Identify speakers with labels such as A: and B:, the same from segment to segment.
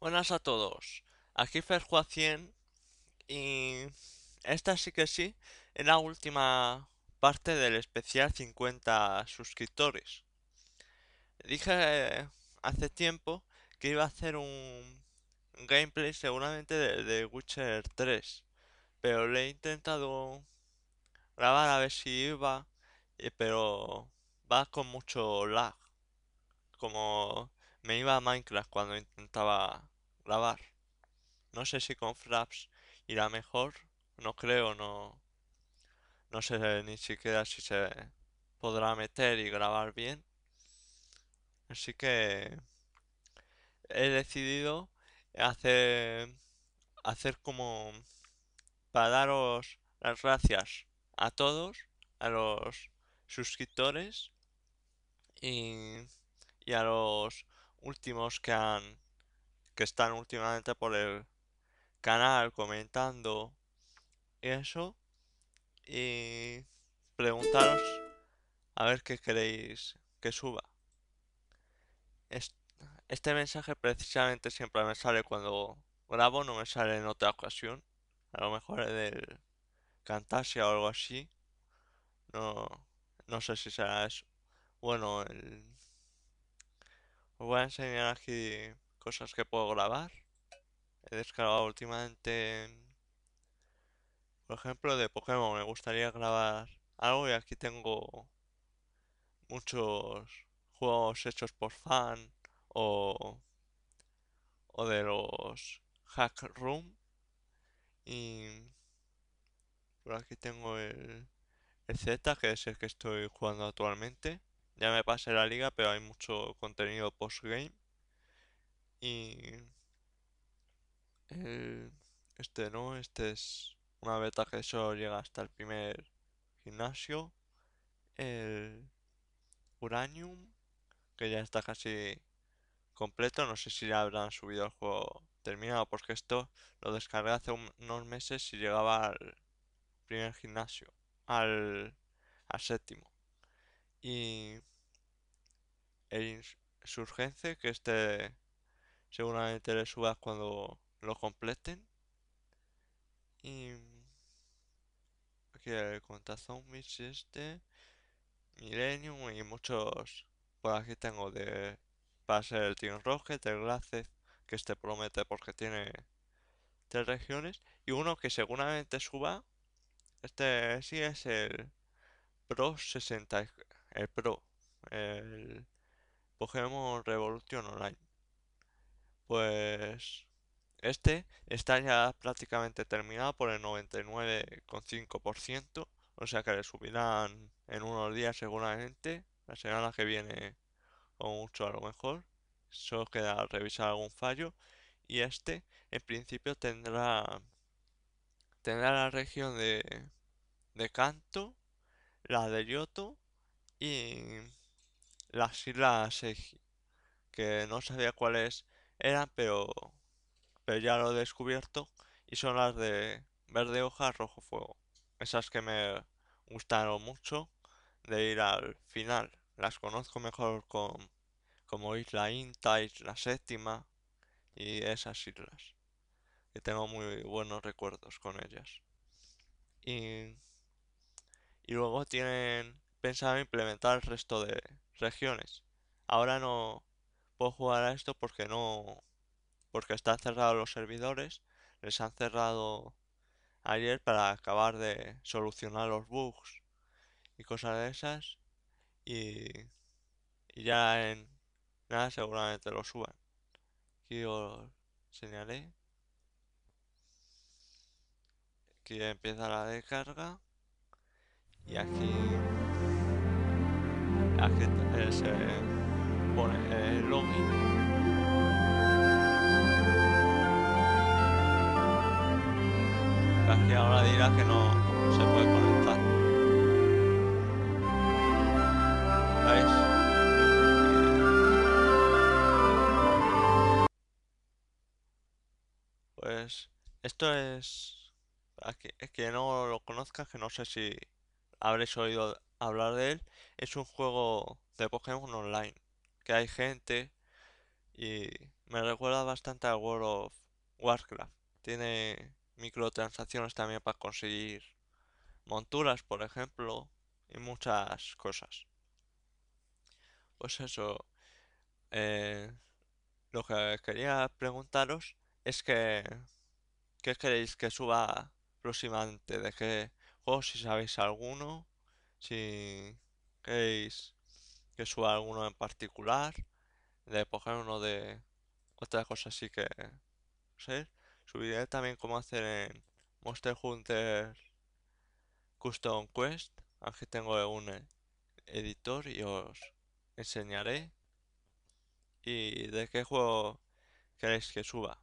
A: Buenas a todos, aquí Ferjua 100 y esta sí que sí en la última parte del especial 50 suscriptores. Dije hace tiempo que iba a hacer un gameplay seguramente de, de Witcher 3, pero le he intentado grabar a ver si iba, pero va con mucho lag, como me iba a Minecraft cuando intentaba grabar. No sé si con Fraps irá mejor. No creo, no. No sé ni siquiera si se podrá meter y grabar bien. Así que he decidido hacer, hacer como para daros las gracias a todos, a los suscriptores y, y a los últimos que han que están últimamente por el canal comentando eso y preguntaros a ver qué queréis que suba. Este mensaje precisamente siempre me sale cuando grabo, no me sale en otra ocasión. A lo mejor es del Cantasia o algo así. No, no sé si será eso. Bueno, el... os voy a enseñar aquí cosas que puedo grabar. He descargado últimamente, por ejemplo, de Pokémon. Me gustaría grabar algo y aquí tengo muchos juegos hechos por fan o, de los hack room. Y por aquí tengo el, el Z, que es el que estoy jugando actualmente. Ya me pasé la liga, pero hay mucho contenido post-game. Y... este no, este es una beta que solo llega hasta el primer gimnasio. El Uranium, que ya está casi completo. No sé si ya habrán subido el juego terminado, porque esto lo descargué hace unos meses y llegaba al primer gimnasio, al, al séptimo. Y el Insurgence, que este seguramente le subas cuando lo completen. Y aquí el Contazón zombies este, Millennium y muchos. Por aquí tengo de. a ser el Team Rocket, el Glacez, que este promete porque tiene tres regiones. Y uno que seguramente suba. Este sí es el Pro 60. El Pro. El Pokémon Revolution Online. Pues este está ya prácticamente terminado por el 99,5%, o sea que le subirán en unos días seguramente, la semana que viene o mucho a lo mejor, solo queda revisar algún fallo y este en principio tendrá tendrá la región de, Canto la de Yoto y las islas Seiji, que no sabía cuál es eran, pero, pero ya lo he descubierto. Y son las de verde hoja, rojo fuego. Esas que me gustaron mucho de ir al final. Las conozco mejor con como Isla Inta, Isla Séptima y esas islas. Que tengo muy buenos recuerdos con ellas. Y, y luego tienen pensado implementar el resto de regiones. Ahora no, puedo jugar a esto porque no. Porque están cerrados los servidores. Les han cerrado ayer para acabar de solucionar los bugs y cosas de esas. Y, ya en nada seguramente lo suban. Aquí os señalé. Aquí empieza la descarga. Y aquí pone, lo ahora dirá que no, se puede conectar. ¿Veis? Pues esto es... es que no lo conozcas, que no sé si habréis oído hablar de él. Es un juego de Pokémon online que hay gente y me recuerda bastante a World of Warcraft. Tiene microtransacciones también para conseguir monturas, por ejemplo, y muchas cosas. Pues eso, eh, lo que quería preguntaros es que, ¿qué queréis que suba próximamente? ¿De qué juego, Si sabéis alguno, si queréis que suba alguno en particular, de coger uno de otra cosa así que sé. Subiré también cómo hacer en Monster Hunter Custom Quest. Aquí tengo un editor y os enseñaré. ¿Y de qué juego queréis que suba?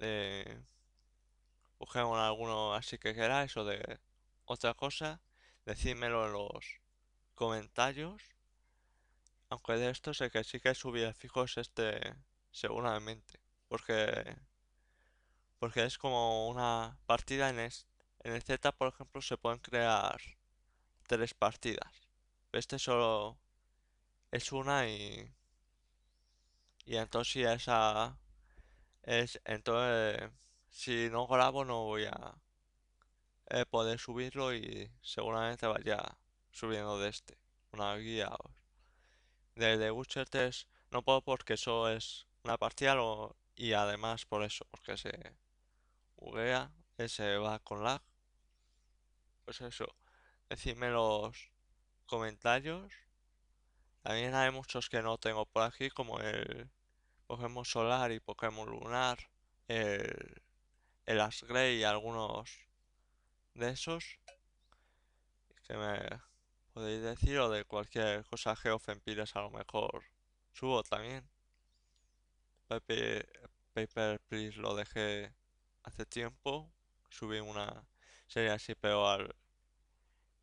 A: De... Busquemos alguno así que queráis o de otra cosa. Decídmelo en los comentarios. Aunque de esto sé que sí que subirá fijos este seguramente. Porque porque es como una partida en, el Z, por ejemplo, se pueden crear tres partidas. Este solo es una y y entonces esa es entonces si no grabo no voy a eh, poder subirlo y seguramente vaya subiendo de este una guía de The Witcher no puedo porque eso es una parcial y además por eso, porque se buguea, se va con lag. Pues eso, decidme los comentarios. También hay muchos que no tengo por aquí, como el Pokémon Solar y Pokémon Lunar, el, el Asgrey y algunos de esos. Que me podéis decir o de cualquier cosa Geofempiles a lo mejor subo también. Paper, Paper Please lo dejé hace tiempo, subí una serie así pero al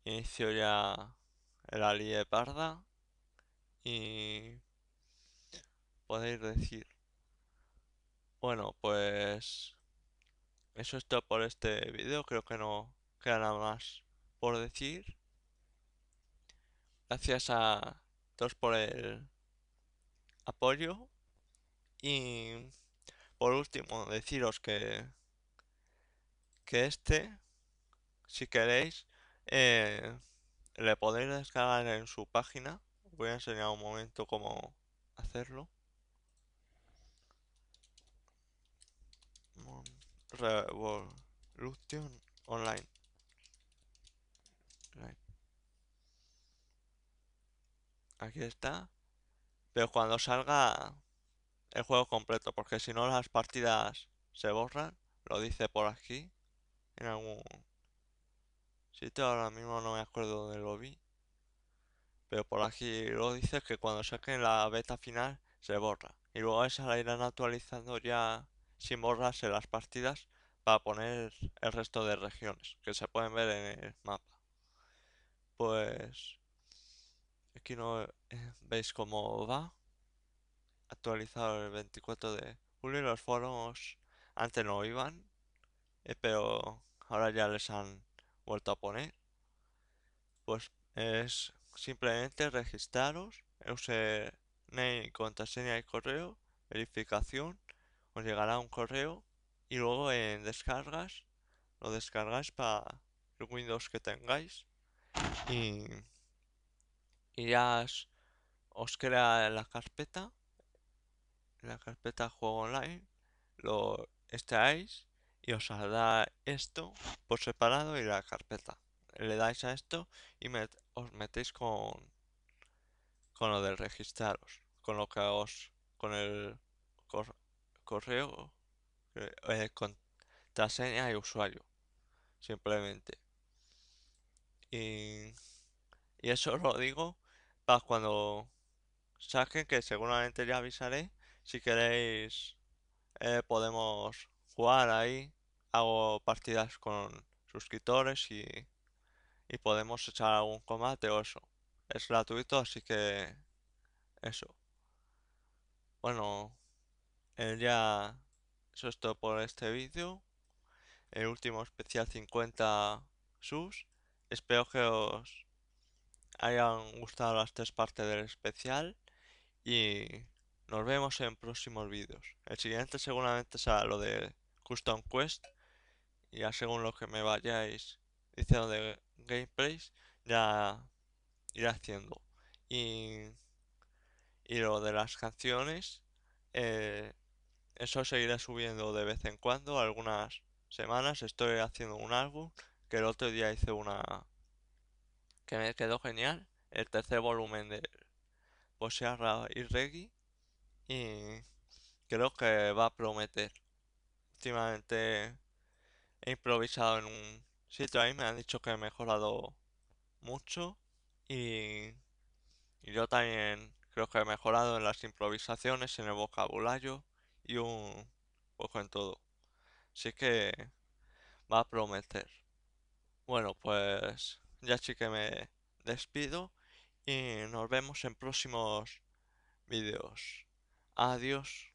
A: inicio ya era de parda y podéis decir. Bueno, pues eso es todo por este vídeo, creo que no queda nada más por decir. Gracias a todos por el apoyo. Y por último, deciros que, que este, si queréis, eh, le podéis descargar en su página. voy a enseñar un momento cómo hacerlo. Revolution Online. Aquí está. Pero cuando salga el juego completo, porque si no las partidas se borran. Lo dice por aquí. En algún sitio, ahora mismo no me acuerdo dónde lo vi. Pero por aquí lo dice que cuando saquen la beta final se borra. Y luego esa la irán actualizando ya sin borrarse las partidas para poner el resto de regiones que se pueden ver en el mapa. Pues Aquí no eh, veis cómo va. Actualizado el 24 de julio. Los foros antes no iban. Eh, pero ahora ya les han vuelto a poner. Pues es simplemente registraros. Username, contraseña y correo. Verificación. Os llegará un correo. Y luego en descargas. Lo descargáis para los Windows que tengáis. Y y ya os, crea la carpeta, la carpeta juego online, lo extraéis y os da esto por separado y la carpeta. Le dais a esto y os metéis con, con lo de registraros, con lo que os, con el correo, eh, eh, con contraseña y usuario, simplemente. Y, y eso lo digo para cuando saquen, que seguramente ya avisaré, si queréis eh, podemos jugar ahí. Hago partidas con suscriptores y, y podemos echar algún combate o eso. Es gratuito, así que eso. Bueno, eh, ya eso es todo por este vídeo. El último especial 50 subs. Espero que os hayan gustado las tres partes del especial y nos vemos en próximos vídeos. El siguiente seguramente será lo de Custom Quest, ya según lo que me vayáis diciendo de gameplays, ya iré haciendo. Y, y lo de las canciones, eh, eso seguiré subiendo de vez en cuando, algunas semanas estoy haciendo un álbum, que el otro día hice una que me quedó genial. El tercer volumen de Bosearra y reggae Y creo que va a prometer. Últimamente he improvisado en un sitio ahí, me han dicho que he mejorado mucho. y yo también creo que he mejorado en las improvisaciones, en el vocabulario y un poco en todo. Así que va a prometer. Bueno, pues ya así que me despido y nos vemos en próximos vídeos. Adiós.